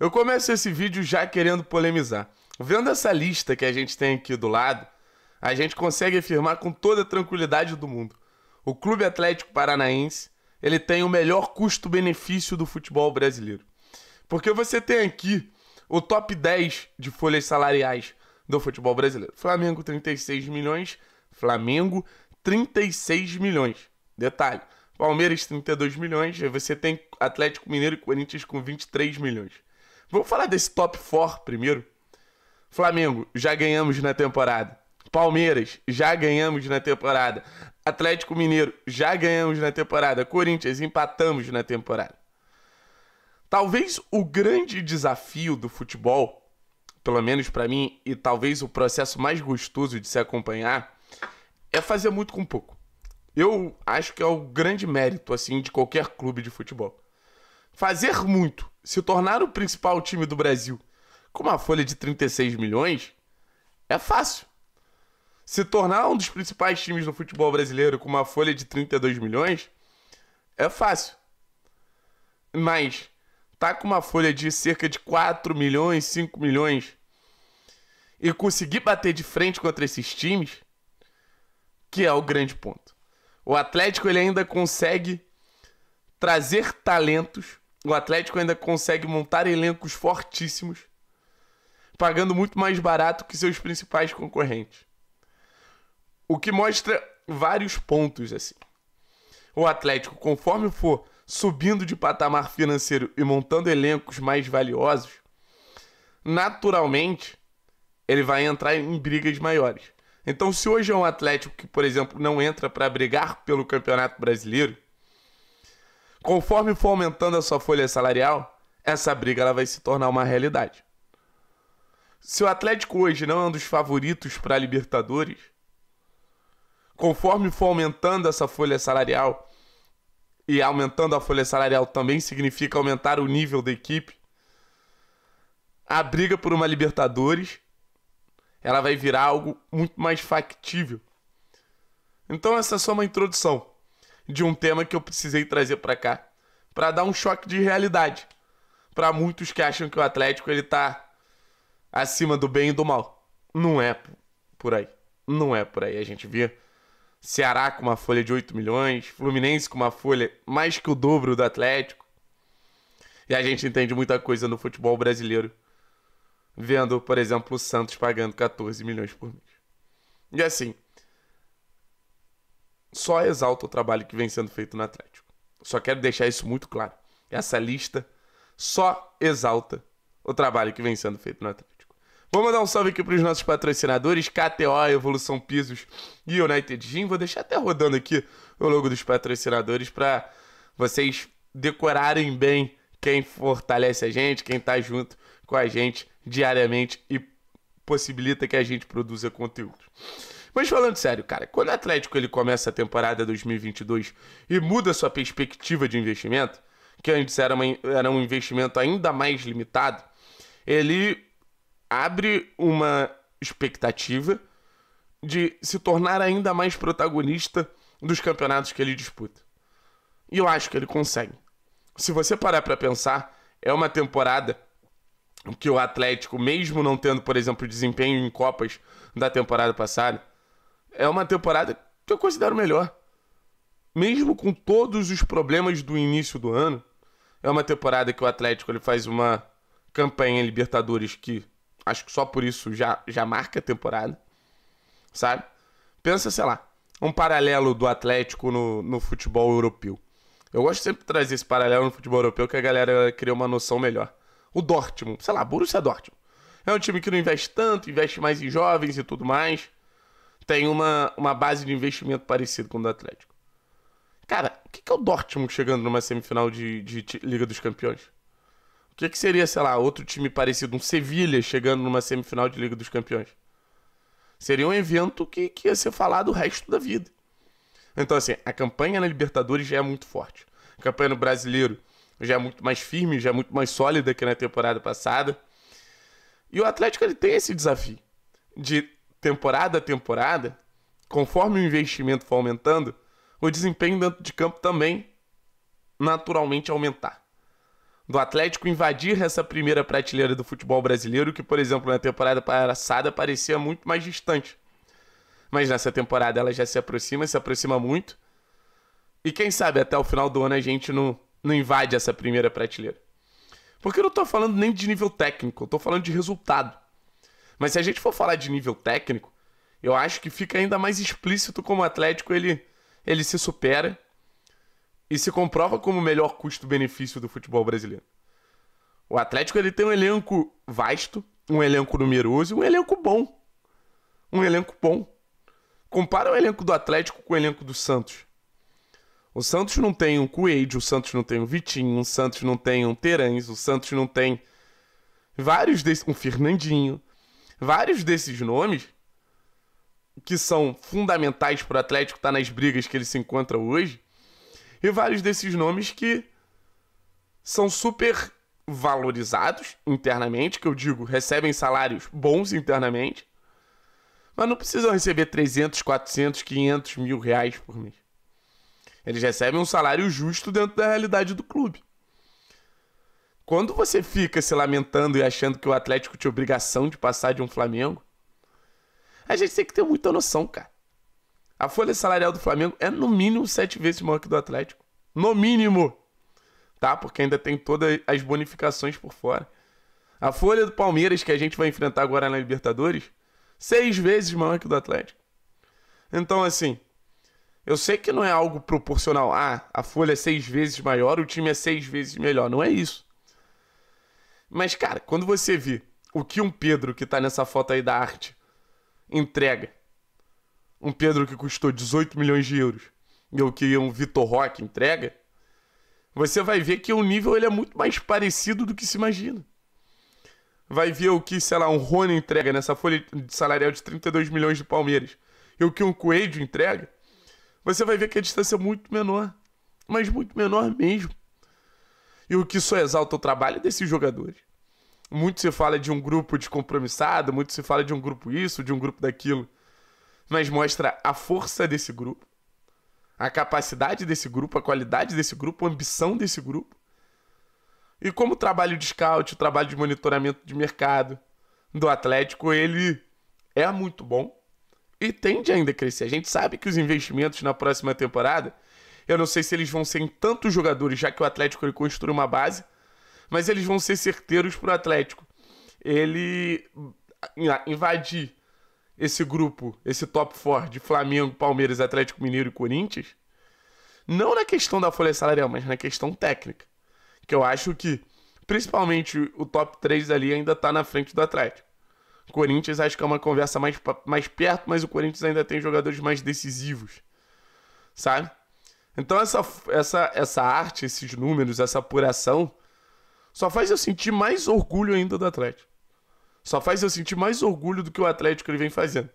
Eu começo esse vídeo já querendo polemizar. Vendo essa lista que a gente tem aqui do lado, a gente consegue afirmar com toda a tranquilidade do mundo. O Clube Atlético Paranaense, ele tem o melhor custo-benefício do futebol brasileiro. Porque você tem aqui o top 10 de folhas salariais do futebol brasileiro. Flamengo 36 milhões, Flamengo 36 milhões. Detalhe, Palmeiras 32 milhões, aí você tem Atlético Mineiro e Corinthians com 23 milhões. Vamos falar desse top 4 primeiro. Flamengo, já ganhamos na temporada. Palmeiras, já ganhamos na temporada. Atlético Mineiro, já ganhamos na temporada. Corinthians, empatamos na temporada. Talvez o grande desafio do futebol, pelo menos para mim, e talvez o processo mais gostoso de se acompanhar, é fazer muito com pouco. Eu acho que é o grande mérito assim de qualquer clube de futebol. Fazer muito se tornar o principal time do Brasil com uma folha de 36 milhões, é fácil. Se tornar um dos principais times do futebol brasileiro com uma folha de 32 milhões, é fácil. Mas tá com uma folha de cerca de 4 milhões, 5 milhões e conseguir bater de frente contra esses times, que é o grande ponto. O Atlético ele ainda consegue trazer talentos o Atlético ainda consegue montar elencos fortíssimos, pagando muito mais barato que seus principais concorrentes. O que mostra vários pontos assim. O Atlético, conforme for subindo de patamar financeiro e montando elencos mais valiosos, naturalmente ele vai entrar em brigas maiores. Então, se hoje é um Atlético que, por exemplo, não entra para brigar pelo Campeonato Brasileiro, conforme for aumentando a sua folha salarial, essa briga ela vai se tornar uma realidade. Se o Atlético hoje não é um dos favoritos para a Libertadores, conforme for aumentando essa folha salarial, e aumentando a folha salarial também significa aumentar o nível da equipe, a briga por uma Libertadores ela vai virar algo muito mais factível. Então essa é só uma introdução de um tema que eu precisei trazer para cá, para dar um choque de realidade para muitos que acham que o Atlético ele tá acima do bem e do mal. Não é por aí. Não é por aí. A gente vê Ceará com uma folha de 8 milhões, Fluminense com uma folha mais que o dobro do Atlético. E a gente entende muita coisa no futebol brasileiro. Vendo, por exemplo, o Santos pagando 14 milhões por mês. E assim, só exalta o trabalho que vem sendo feito no Atlético. Só quero deixar isso muito claro. Essa lista só exalta o trabalho que vem sendo feito no Atlético. Vou mandar um salve aqui para os nossos patrocinadores, KTO, Evolução Pisos e United Gym. Vou deixar até rodando aqui o logo dos patrocinadores para vocês decorarem bem quem fortalece a gente, quem está junto com a gente diariamente e possibilita que a gente produza conteúdo. Mas falando sério, cara, quando o Atlético ele começa a temporada 2022 e muda sua perspectiva de investimento, que antes era, uma, era um investimento ainda mais limitado, ele abre uma expectativa de se tornar ainda mais protagonista dos campeonatos que ele disputa. E eu acho que ele consegue. Se você parar para pensar, é uma temporada que o Atlético, mesmo não tendo, por exemplo, desempenho em Copas da temporada passada, é uma temporada que eu considero melhor. Mesmo com todos os problemas do início do ano, é uma temporada que o Atlético ele faz uma campanha em Libertadores que acho que só por isso já, já marca a temporada, sabe? Pensa, sei lá, um paralelo do Atlético no, no futebol europeu. Eu gosto sempre de trazer esse paralelo no futebol europeu que a galera cria uma noção melhor. O Dortmund, sei lá, Borussia Dortmund. É um time que não investe tanto, investe mais em jovens e tudo mais tem uma, uma base de investimento parecida com o do Atlético. Cara, o que, que é o Dortmund chegando numa semifinal de, de Liga dos Campeões? O que, que seria, sei lá, outro time parecido, um Sevilha chegando numa semifinal de Liga dos Campeões? Seria um evento que, que ia ser falado o resto da vida. Então, assim, a campanha na Libertadores já é muito forte. A campanha no Brasileiro já é muito mais firme, já é muito mais sólida que na temporada passada. E o Atlético ele tem esse desafio de temporada a temporada, conforme o investimento for aumentando, o desempenho dentro de campo também naturalmente aumentar. Do Atlético invadir essa primeira prateleira do futebol brasileiro, que, por exemplo, na temporada passada parecia muito mais distante. Mas nessa temporada ela já se aproxima, se aproxima muito. E quem sabe até o final do ano a gente não, não invade essa primeira prateleira. Porque eu não estou falando nem de nível técnico, eu tô falando de resultado. Mas se a gente for falar de nível técnico, eu acho que fica ainda mais explícito como o Atlético ele, ele se supera e se comprova como o melhor custo-benefício do futebol brasileiro. O Atlético ele tem um elenco vasto, um elenco numeroso, um elenco bom. Um elenco bom. Compara o elenco do Atlético com o elenco do Santos. O Santos não tem um Coelho, o Santos não tem um Vitinho, o Santos não tem um Terãs, o Santos não tem vários desses, um Fernandinho vários desses nomes que são fundamentais para o Atlético estar tá nas brigas que ele se encontra hoje, e vários desses nomes que são super valorizados internamente, que eu digo, recebem salários bons internamente, mas não precisam receber 300, 400, 500 mil reais por mês. Eles recebem um salário justo dentro da realidade do clube. Quando você fica se lamentando e achando que o Atlético tinha obrigação de passar de um Flamengo, a gente tem que ter muita noção, cara. A folha salarial do Flamengo é no mínimo sete vezes maior que do Atlético. No mínimo! Tá? Porque ainda tem todas as bonificações por fora. A folha do Palmeiras, que a gente vai enfrentar agora na Libertadores, seis vezes maior que do Atlético. Então, assim, eu sei que não é algo proporcional. Ah, a folha é seis vezes maior, o time é seis vezes melhor. Não é isso. Mas, cara, quando você vê o que um Pedro que tá nessa foto aí da arte entrega, um Pedro que custou 18 milhões de euros e o que um Vitor Roque entrega, você vai ver que o nível ele é muito mais parecido do que se imagina. Vai ver o que, sei lá, um Rony entrega nessa folha de salarial de 32 milhões de Palmeiras e o que um Coelho entrega, você vai ver que a distância é muito menor. Mas muito menor mesmo e o que só exalta o trabalho é desses jogadores. Muito se fala de um grupo descompromissado, muito se fala de um grupo isso, de um grupo daquilo, mas mostra a força desse grupo, a capacidade desse grupo, a qualidade desse grupo, a ambição desse grupo. E como o trabalho de scout, o trabalho de monitoramento de mercado do Atlético, ele é muito bom e tende ainda a crescer. A gente sabe que os investimentos na próxima temporada eu não sei se eles vão ser em tantos jogadores, já que o Atlético ele construiu uma base, mas eles vão ser certeiros para o Atlético. Ele invadir esse grupo, esse top 4 de Flamengo, Palmeiras, Atlético Mineiro e Corinthians, não na questão da folha salarial, mas na questão técnica. Que eu acho que, principalmente, o top 3 ali ainda está na frente do Atlético. Corinthians acho que é uma conversa mais, mais perto, mas o Corinthians ainda tem jogadores mais decisivos, sabe? Então essa, essa, essa arte, esses números, essa apuração, só faz eu sentir mais orgulho ainda do Atlético. Só faz eu sentir mais orgulho do que o Atlético ele vem fazendo.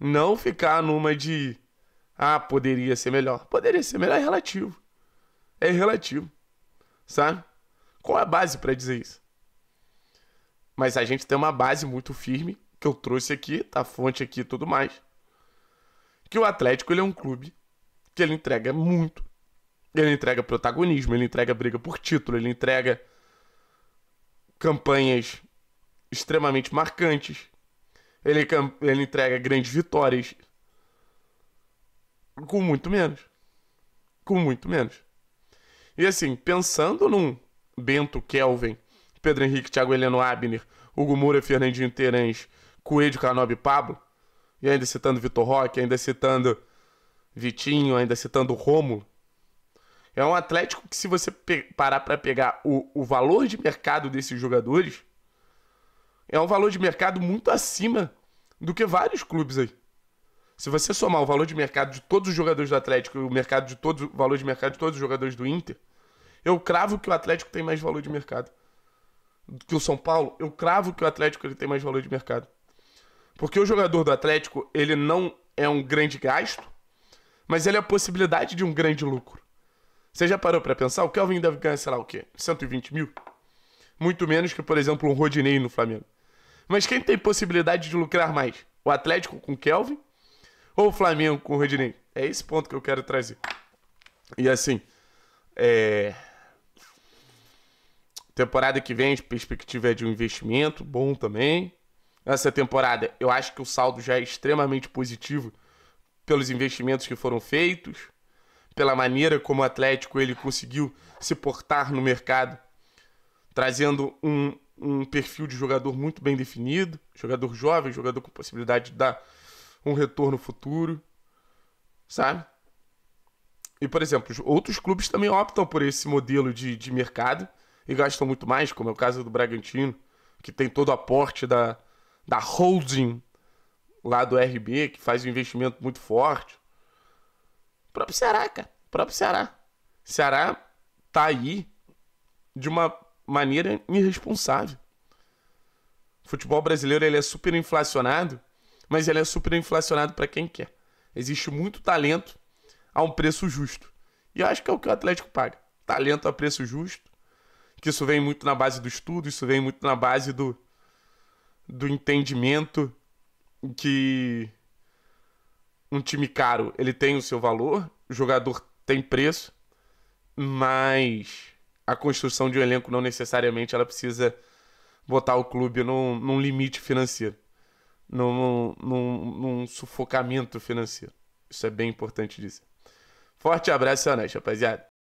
Não ficar numa de ah, poderia ser melhor. Poderia ser melhor é relativo. É relativo. Sabe? Qual é a base para dizer isso? Mas a gente tem uma base muito firme que eu trouxe aqui, da tá, fonte aqui e tudo mais. Que o Atlético ele é um clube que ele entrega muito. Ele entrega protagonismo, ele entrega briga por título, ele entrega campanhas extremamente marcantes. Ele, ele entrega grandes vitórias. Com muito menos. Com muito menos. E assim, pensando num Bento Kelvin, Pedro Henrique, Thiago Heleno Abner, Hugo Moura, Fernandinho Terãs, Coelho, Canobi e Pablo, e ainda citando Vitor Roque, ainda citando Vitinho, ainda citando o Rômulo, É um Atlético que, se você parar para pegar o, o valor de mercado desses jogadores, é um valor de mercado muito acima do que vários clubes aí. Se você somar o valor de mercado de todos os jogadores do Atlético e o mercado de todos, o valor de mercado de todos os jogadores do Inter, eu cravo que o Atlético tem mais valor de mercado do que o São Paulo. Eu cravo que o Atlético ele tem mais valor de mercado. Porque o jogador do Atlético, ele não é um grande gasto, mas ele é a possibilidade de um grande lucro. Você já parou para pensar? O Kelvin deve ganhar, sei lá o quê? 120 mil? Muito menos que, por exemplo, um Rodinei no Flamengo. Mas quem tem possibilidade de lucrar mais? O Atlético com o Kelvin ou o Flamengo com o Rodinei? É esse ponto que eu quero trazer. E assim, é... Temporada que vem, a perspectiva é de um investimento bom também. Essa temporada, eu acho que o saldo já é extremamente positivo pelos investimentos que foram feitos, pela maneira como o Atlético ele conseguiu se portar no mercado, trazendo um, um perfil de jogador muito bem definido, jogador jovem, jogador com possibilidade de dar um retorno futuro, sabe? E, por exemplo, outros clubes também optam por esse modelo de, de mercado e gastam muito mais, como é o caso do Bragantino, que tem todo o aporte da, da holding lá do RB, que faz um investimento muito forte. O próprio Ceará, cara. O próprio Ceará. O Ceará tá aí de uma maneira irresponsável. O futebol brasileiro ele é super inflacionado, mas ele é super inflacionado para quem quer. Existe muito talento a um preço justo. E eu acho que é o que o Atlético paga. Talento a preço justo. Que isso vem muito na base do estudo, isso vem muito na base do, do entendimento que um time caro ele tem o seu valor, o jogador tem preço, mas a construção de um elenco não necessariamente ela precisa botar o clube num, num limite financeiro, num, num, num, sufocamento financeiro. Isso é bem importante dizer. Forte abraço, Anés, rapaziada.